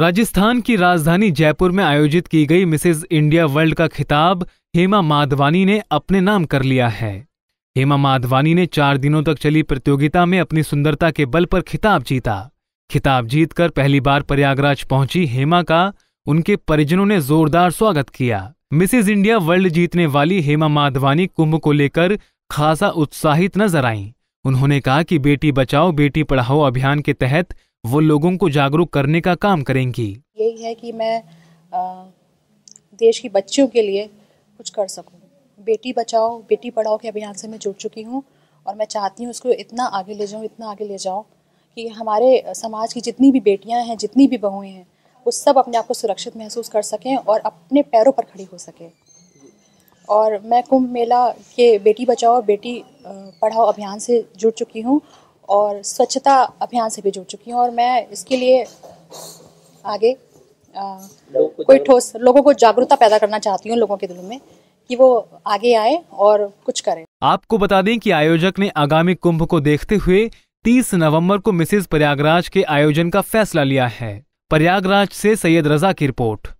राजस्थान की राजधानी जयपुर में आयोजित की गई मिसेज इंडिया वर्ल्ड का खिताब हेमा माधवानी ने अपने नाम कर लिया है हेमा माधवानी ने चार दिनों तक चली प्रतियोगिता में अपनी सुंदरता के बल पर खिताब जीता खिताब जीतकर पहली बार प्रयागराज पहुंची हेमा का उनके परिजनों ने जोरदार स्वागत किया मिसेज इंडिया वर्ल्ड जीतने वाली हेमा माधवानी कुंभ को लेकर खासा उत्साहित नजर आईं उन्होंने कहा कि बेटी बचाओ बेटी पढ़ाओ अभियान के तहत वो लोगों को जागरूक करने का काम करेंगी यही है कि मैं आ, देश की बच्चियों के लिए कुछ कर सकूं बेटी बचाओ बेटी पढ़ाओ के अभियान से मैं जुड़ चुकी हूँ और मैं चाहती हूँ उसको इतना आगे ले जाऊँ इतना आगे ले जाऊँ कि हमारे समाज की जितनी भी बेटियाँ हैं जितनी भी बहुएँ हैं वो सब अपने आप को सुरक्षित महसूस कर सकें और अपने पैरों पर खड़ी हो सकें और मैं कुंभ मेला के बेटी बचाओ बेटी पढ़ाओ अभियान से जुड़ चुकी हूँ और स्वच्छता अभियान से भी जुड़ चुकी हूँ और मैं इसके लिए आगे आ, कोई ठोस लोगों को जागरूकता पैदा करना चाहती हूँ लोगों के दिलों में कि वो आगे आए और कुछ करें आपको बता दें कि आयोजक ने आगामी कुंभ को देखते हुए 30 नवंबर को मिसेज प्रयागराज के आयोजन का फैसला लिया है प्रयागराज से सैयद रजा की रिपोर्ट